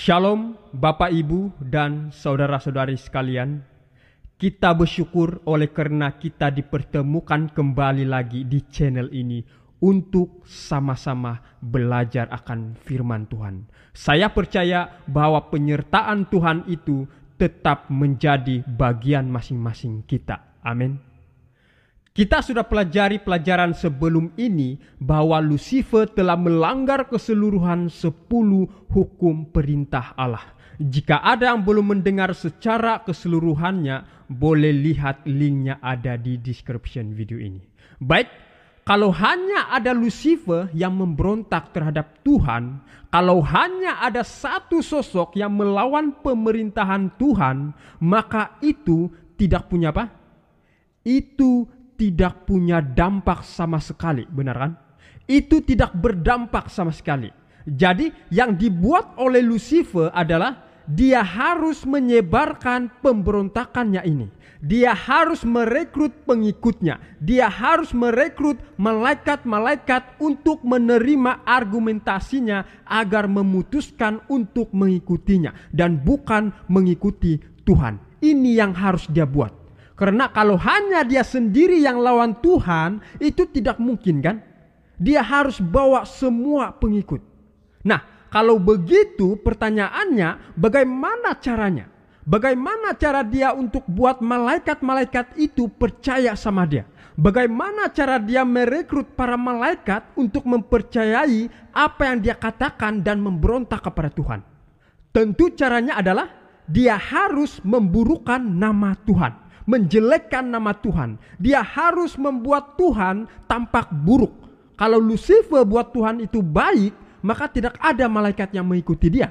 Shalom, Bapak, Ibu, dan saudara-saudari sekalian. Kita bersyukur oleh karena kita dipertemukan kembali lagi di channel ini untuk sama-sama belajar akan firman Tuhan. Saya percaya bahwa penyertaan Tuhan itu tetap menjadi bagian masing-masing kita. Amin. Kita sudah pelajari pelajaran sebelum ini bahwa Lucifer telah melanggar keseluruhan 10 hukum perintah Allah. Jika ada yang belum mendengar secara keseluruhannya, boleh lihat linknya ada di description video ini. Baik, kalau hanya ada Lucifer yang memberontak terhadap Tuhan, kalau hanya ada satu sosok yang melawan pemerintahan Tuhan, maka itu tidak punya apa? Itu tidak punya dampak sama sekali, benar kan? Itu tidak berdampak sama sekali. Jadi yang dibuat oleh Lucifer adalah dia harus menyebarkan pemberontakannya ini. Dia harus merekrut pengikutnya. Dia harus merekrut malaikat-malaikat untuk menerima argumentasinya agar memutuskan untuk mengikutinya dan bukan mengikuti Tuhan. Ini yang harus dia buat. Karena kalau hanya dia sendiri yang lawan Tuhan, itu tidak mungkin kan? Dia harus bawa semua pengikut. Nah, kalau begitu pertanyaannya bagaimana caranya? Bagaimana cara dia untuk buat malaikat-malaikat itu percaya sama dia? Bagaimana cara dia merekrut para malaikat untuk mempercayai apa yang dia katakan dan memberontak kepada Tuhan? Tentu caranya adalah dia harus memburukkan nama Tuhan menjelekkan nama Tuhan. Dia harus membuat Tuhan tampak buruk. Kalau Lucifer buat Tuhan itu baik, maka tidak ada malaikat yang mengikuti dia.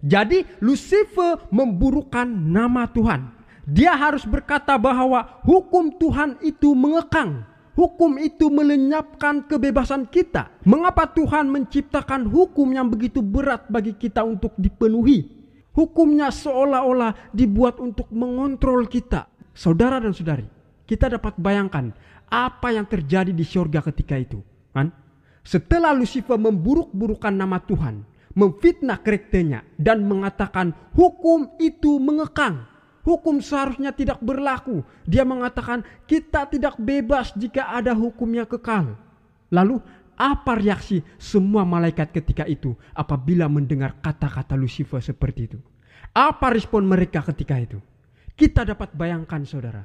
Jadi Lucifer memburukkan nama Tuhan. Dia harus berkata bahwa hukum Tuhan itu mengekang. Hukum itu melenyapkan kebebasan kita. Mengapa Tuhan menciptakan hukum yang begitu berat bagi kita untuk dipenuhi? Hukumnya seolah-olah dibuat untuk mengontrol kita. Saudara dan saudari, kita dapat bayangkan apa yang terjadi di syurga ketika itu. Kan? Setelah Lucifer memburuk-burukan nama Tuhan, memfitnah karakternya dan mengatakan hukum itu mengekang. Hukum seharusnya tidak berlaku. Dia mengatakan kita tidak bebas jika ada hukumnya kekal. Lalu apa reaksi semua malaikat ketika itu apabila mendengar kata-kata Lucifer seperti itu? Apa respon mereka ketika itu? Kita dapat bayangkan saudara,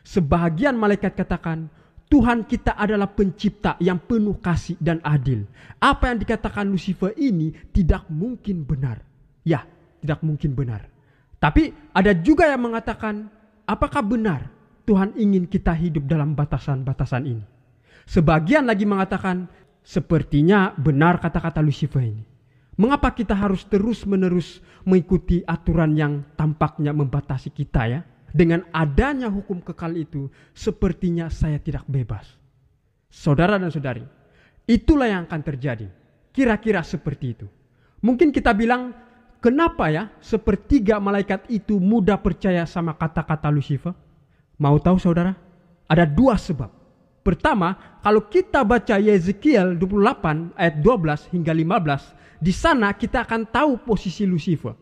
sebahagian malaikat katakan, Tuhan kita adalah pencipta yang penuh kasih dan adil. Apa yang dikatakan Lucifer ini tidak mungkin benar. Ya, tidak mungkin benar. Tapi ada juga yang mengatakan, apakah benar Tuhan ingin kita hidup dalam batasan-batasan ini? Sebagian lagi mengatakan, sepertinya benar kata-kata Lucifer ini. Mengapa kita harus terus-menerus mengikuti aturan yang tampaknya membatasi kita ya? Dengan adanya hukum kekal itu, sepertinya saya tidak bebas. Saudara dan saudari, itulah yang akan terjadi. Kira-kira seperti itu. Mungkin kita bilang, kenapa ya sepertiga malaikat itu mudah percaya sama kata-kata Lucifer? Mau tahu saudara? Ada dua sebab. Pertama, kalau kita baca Yezekiel 28 ayat 12 hingga 15, di sana kita akan tahu posisi Lucifer.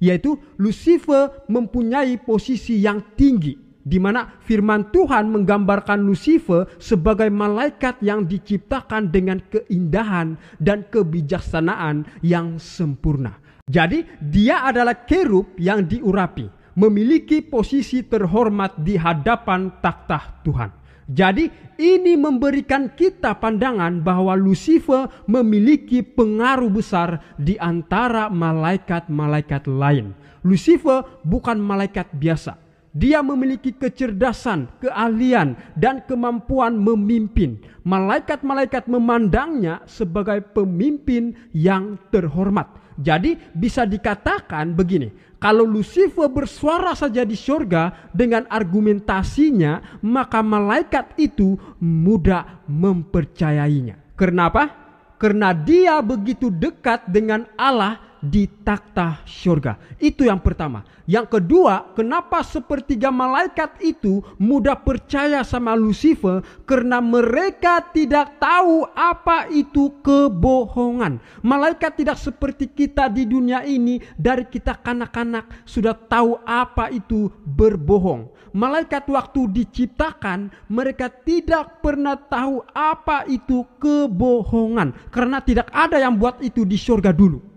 Yaitu Lucifer mempunyai posisi yang tinggi di mana firman Tuhan menggambarkan Lucifer sebagai malaikat yang diciptakan dengan keindahan dan kebijaksanaan yang sempurna. Jadi dia adalah kerub yang diurapi, memiliki posisi terhormat di hadapan takhta Tuhan. Jadi, ini memberikan kita pandangan bahwa Lucifer memiliki pengaruh besar di antara malaikat-malaikat lain. Lucifer bukan malaikat biasa. Dia memiliki kecerdasan, keahlian, dan kemampuan memimpin. Malaikat-malaikat memandangnya sebagai pemimpin yang terhormat jadi bisa dikatakan begini, kalau Lucifer bersuara saja di surga dengan argumentasinya, maka malaikat itu mudah mempercayainya. Kenapa? Karena dia begitu dekat dengan Allah di takhta syurga Itu yang pertama. Yang kedua, kenapa sepertiga malaikat itu mudah percaya sama Lucifer? Karena mereka tidak tahu apa itu kebohongan. Malaikat tidak seperti kita di dunia ini dari kita kanak-kanak sudah tahu apa itu berbohong. Malaikat waktu diciptakan, mereka tidak pernah tahu apa itu kebohongan karena tidak ada yang buat itu di syurga dulu.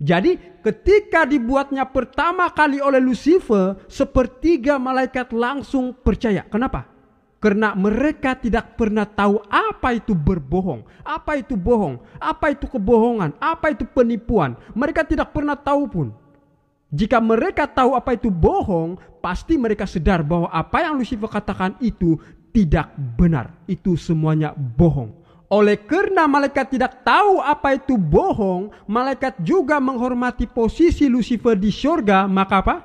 Jadi ketika dibuatnya pertama kali oleh Lucifer, sepertiga malaikat langsung percaya. Kenapa? Karena mereka tidak pernah tahu apa itu berbohong, apa itu bohong, apa itu kebohongan, apa itu penipuan. Mereka tidak pernah tahu pun. Jika mereka tahu apa itu bohong, pasti mereka sadar bahwa apa yang Lucifer katakan itu tidak benar. Itu semuanya bohong. Oleh karena malaikat tidak tahu apa itu bohong, malaikat juga menghormati posisi Lucifer di syurga, maka apa?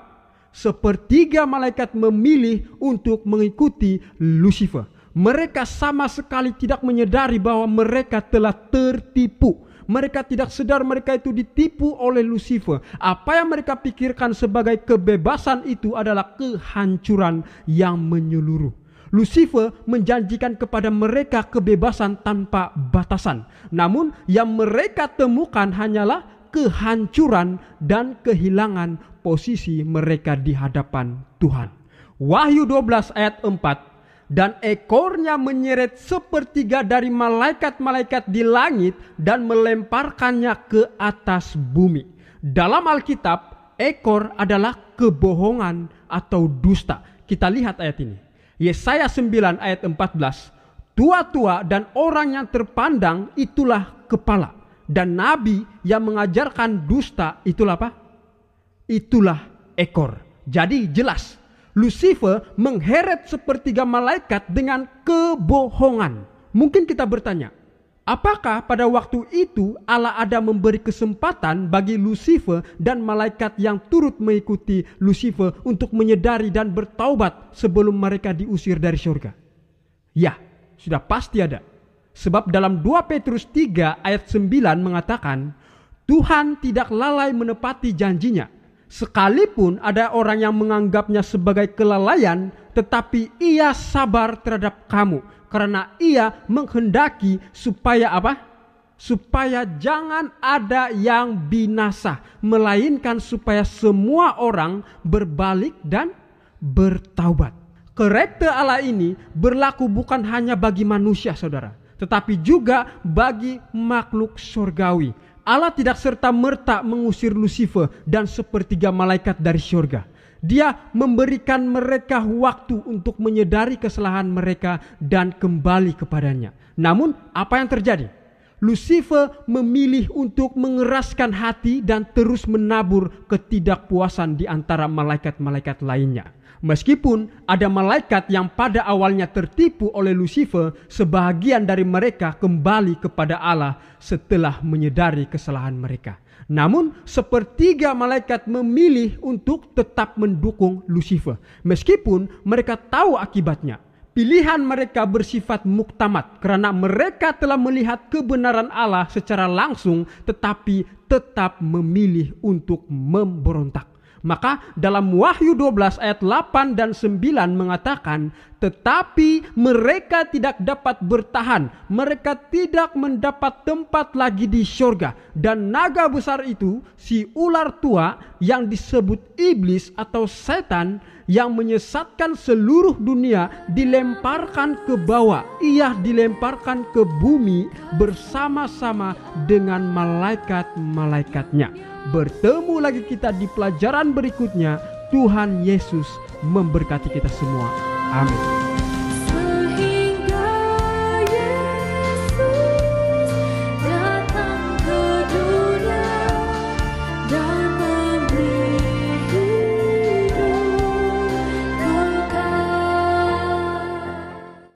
Sepertiga malaikat memilih untuk mengikuti Lucifer. Mereka sama sekali tidak menyadari bahwa mereka telah tertipu. Mereka tidak sadar mereka itu ditipu oleh Lucifer. Apa yang mereka pikirkan sebagai kebebasan itu adalah kehancuran yang menyeluruh. Lucifer menjanjikan kepada mereka kebebasan tanpa batasan. Namun yang mereka temukan hanyalah kehancuran dan kehilangan posisi mereka di hadapan Tuhan. Wahyu 12 ayat 4 dan ekornya menyeret sepertiga dari malaikat-malaikat di langit dan melemparkannya ke atas bumi. Dalam Alkitab, ekor adalah kebohongan atau dusta. Kita lihat ayat ini. Yesaya 9 ayat 14, tua-tua dan orang yang terpandang itulah kepala dan nabi yang mengajarkan dusta itulah apa? Itulah ekor. Jadi jelas, Lucifer mengheret sepertiga malaikat dengan kebohongan. Mungkin kita bertanya, Apakah pada waktu itu Allah ada memberi kesempatan bagi Lucifer dan malaikat yang turut mengikuti Lucifer untuk menyadari dan bertaubat sebelum mereka diusir dari surga? Ya, sudah pasti ada. Sebab dalam 2 Petrus 3 ayat 9 mengatakan, Tuhan tidak lalai menepati janjinya Sekalipun ada orang yang menganggapnya sebagai kelalaian, tetapi ia sabar terhadap kamu karena ia menghendaki supaya apa? Supaya jangan ada yang binasa, melainkan supaya semua orang berbalik dan bertaubat. Kereta Allah ini berlaku bukan hanya bagi manusia, saudara, tetapi juga bagi makhluk surgawi Allah tidak serta-merta mengusir Lucifer dan sepertiga malaikat dari syurga. Dia memberikan mereka waktu untuk menyadari kesalahan mereka dan kembali kepadanya. Namun, apa yang terjadi? Lucifer memilih untuk mengeraskan hati dan terus menabur ketidakpuasan di antara malaikat-malaikat lainnya. Meskipun ada malaikat yang pada awalnya tertipu oleh Lucifer, sebahagian dari mereka kembali kepada Allah setelah menyadari kesalahan mereka. Namun, sepertiga malaikat memilih untuk tetap mendukung Lucifer, meskipun mereka tahu akibatnya. Pilihan mereka bersifat muktamad karena mereka telah melihat kebenaran Allah secara langsung tetapi tetap memilih untuk memberontak. Maka dalam Wahyu 12 ayat 8 dan 9 mengatakan, "Tetapi mereka tidak dapat bertahan, mereka tidak mendapat tempat lagi di syurga, Dan naga besar itu, si ular tua yang disebut iblis atau setan yang menyesatkan seluruh dunia dilemparkan ke bawah. Ia dilemparkan ke bumi bersama-sama dengan malaikat-malaikatnya. Bertemu lagi kita di pelajaran berikutnya. Tuhan Yesus memberkati kita semua. Amin.